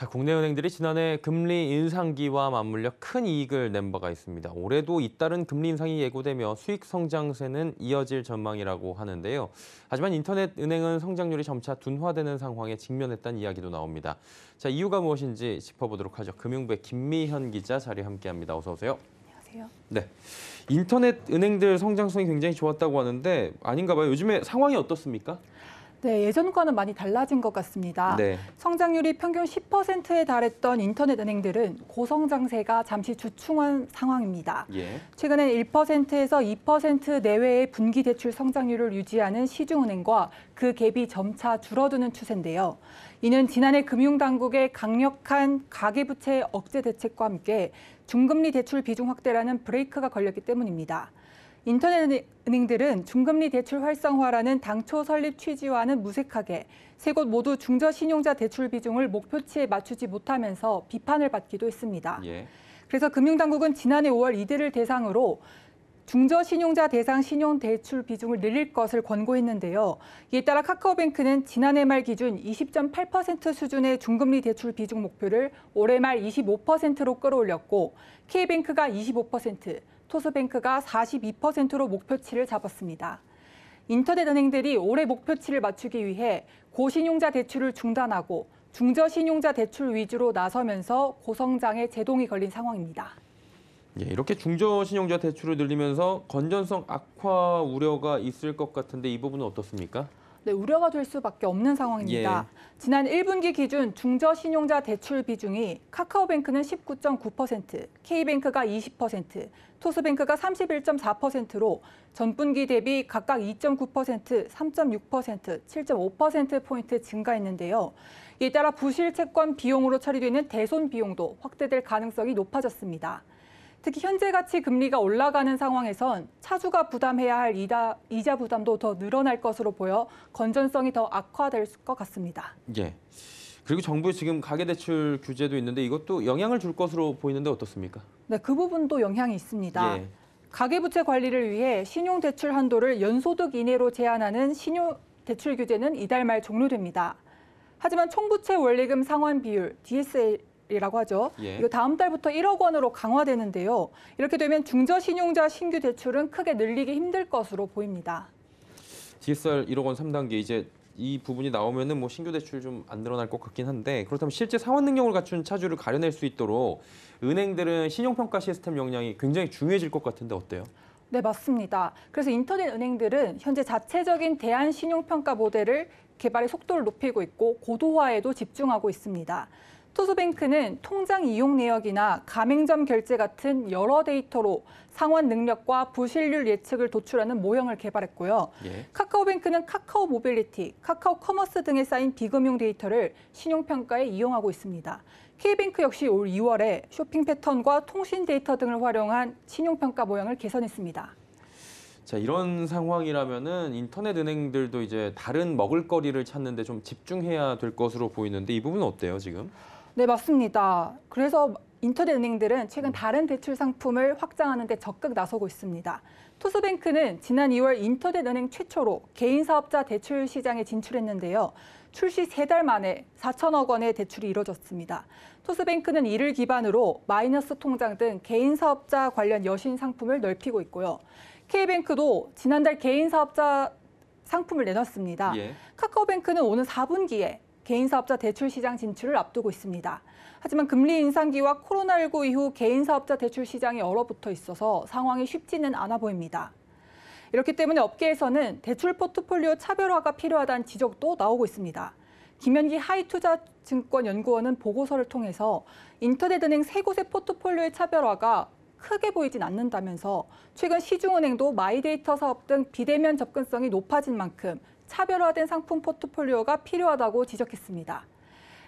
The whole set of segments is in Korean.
자, 국내 은행들이 지난해 금리 인상기와 맞물려 큰 이익을 낸 바가 있습니다. 올해도 잇따른 금리 인상이 예고되며 수익 성장세는 이어질 전망이라고 하는데요. 하지만 인터넷 은행은 성장률이 점차 둔화되는 상황에 직면했다는 이야기도 나옵니다. 자, 이유가 무엇인지 짚어보도록 하죠. 금융부의 김미현 기자 자리에 함께합니다. 어서 오세요 네. 인터넷 은행들 성장성이 굉장히 좋았다고 하는데 아닌가 봐요. 요즘에 상황이 어떻습니까? 네, 예전과는 많이 달라진 것 같습니다. 네. 성장률이 평균 10%에 달했던 인터넷 은행들은 고성장세가 잠시 주춤한 상황입니다. 예. 최근엔 1%에서 2% 내외의 분기 대출 성장률을 유지하는 시중은행과 그 갭이 점차 줄어드는 추세인데요. 이는 지난해 금융당국의 강력한 가계부채 억제 대책과 함께 중금리 대출 비중 확대라는 브레이크가 걸렸기 때문입니다. 인터넷 은행들은 중금리 대출 활성화라는 당초 설립 취지와는 무색하게 세 곳 모두 중저 신용자 대출 비중을 목표치에 맞추지 못하면서 비판을 받기도 했습니다. 예. 그래서 금융당국은 지난해 5월 이들을 대상으로 중저 신용자 대상 신용 대출 비중을 늘릴 것을 권고했는데요. 이에 따라 카카오뱅크는 지난해 말 기준 20.8% 수준의 중금리 대출 비중 목표를 올해 말 25%로 끌어올렸고, K뱅크가 25%, 토스뱅크가 42%로 목표치를 잡았습니다. 인터넷 은행들이 올해 목표치를 맞추기 위해 고신용자 대출을 중단하고 중저신용자 대출 위주로 나서면서 고성장에 제동이 걸린 상황입니다. 예, 이렇게 중저신용자 대출을 늘리면서 건전성 악화 우려가 있을 것 같은데 이 부분은 어떻습니까? 네, 우려가 될 수밖에 없는 상황입니다. 예. 지난 1분기 기준 중저 신용자 대출 비중이 카카오뱅크는 19.9%, K뱅크가 20%, 토스뱅크가 31.4%로 전분기 대비 각각 2.9%, 3.6%, 7.5%포인트 증가했는데요. 이에 따라 부실 채권 비용으로 처리되는 대손 비용도 확대될 가능성이 높아졌습니다. 특히 현재 같이 금리가 올라가는 상황에선 차주가 부담해야 할 이자, 이자 부담도 더 늘어날 것으로 보여 건전성이 더 악화될 것 같습니다. 예. 그리고 정부의 지금 가계대출 규제도 있는데 이것도 영향을 줄 것으로 보이는데 어떻습니까? 네, 그 부분도 영향이 있습니다. 예. 가계부채 관리를 위해 신용대출 한도를 연소득 이내로 제한하는 신용대출 규제는 이달 말 종료됩니다. 하지만 총부채 원리금 상환 비율 DSL, 이라고 하죠. 예. 이거 다음 달부터 1억 원으로 강화되는데요. 이렇게 되면 중저신용자 신규 대출은 크게 늘리기 힘들 것으로 보입니다. DSR 1억 원 3단계 이제 이 부분이 나오면은 뭐 신규 대출 좀 안 늘어날 것 같긴 한데 그렇다면 실제 상환 능력을 갖춘 차주를 가려낼 수 있도록 은행들은 신용평가 시스템 역량이 굉장히 중요해질 것 같은데 어때요? 네, 맞습니다. 그래서 인터넷 은행들은 현재 자체적인 대한 신용평가 모델을 개발의 속도를 높이고 있고 고도화에도 집중하고 있습니다. 투수뱅크는 통장 이용 내역이나 가맹점 결제 같은 여러 데이터로 상환 능력과 부실률 예측을 도출하는 모형을 개발했고요. 예. 카카오뱅크는 카카오 모빌리티, 카카오 커머스 등에 쌓인 비금융 데이터를 신용평가에 이용하고 있습니다. K뱅크 역시 올 2월에 쇼핑 패턴과 통신 데이터 등을 활용한 신용평가 모형을 개선했습니다. 자, 이런 상황이라면은 인터넷 은행들도 이제 다른 먹을거리를 찾는데 좀 집중해야 될 것으로 보이는데 이 부분은 어때요, 지금? 네, 맞습니다. 그래서 인터넷 은행들은 최근 다른 대출 상품을 확장하는 데 적극 나서고 있습니다. 토스뱅크는 지난 2월 인터넷 은행 최초로 개인 사업자 대출 시장에 진출했는데요. 출시 3달 만에 4천억 원의 대출이 이뤄졌습니다. 토스뱅크는 이를 기반으로 마이너스 통장 등 개인 사업자 관련 여신 상품을 넓히고 있고요. K뱅크도 지난달 개인 사업자 상품을 내놨습니다. 예. 카카오뱅크는 오는 4분기에 개인사업자 대출 시장 진출을 앞두고 있습니다. 하지만 금리 인상기와 코로나19 이후 개인사업자 대출 시장이 얼어붙어 있어서 상황이 쉽지는 않아 보입니다. 이렇기 때문에 업계에서는 대출 포트폴리오 차별화가 필요하다는 지적도 나오고 있습니다. 김현기 하이투자증권연구원은 보고서를 통해서 인터넷은행 세 곳의 포트폴리오의 차별화가 크게 보이진 않는다면서 최근 시중은행도 마이데이터 사업 등 비대면 접근성이 높아진 만큼 차별화된 상품 포트폴리오가 필요하다고 지적했습니다.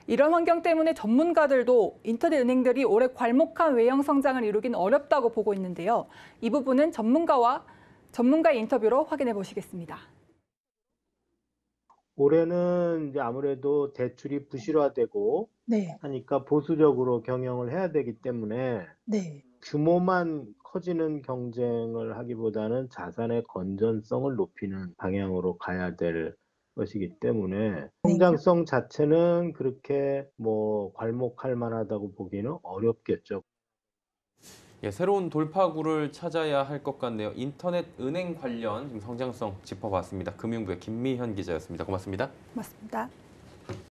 이런 환경 때문에 전문가들도 인터넷 은행들이 올해 괄목한 외형 성장을 이루긴 어렵다고 보고 있는데요. 이 부분은 전문가와 전문가 의 인터뷰로 확인해 보시겠습니다. 올해는 이제 아무래도 대출이 부실화되고 네. 하니까 보수적으로 경영을 해야 되기 때문에 네. 규모만 커지는 경쟁을 하기보다는 자산의 건전성을 높이는 방향으로 가야 될 것이기 때문에 네, 성장성 자체는 그렇게 뭐 괄목할 만하다고 보기는 어렵겠죠. 예, 새로운 돌파구를 찾아야 할 것 같네요. 인터넷 은행 관련 성장성 짚어봤습니다. 금융부의 김미현 기자였습니다. 고맙습니다. 고맙습니다.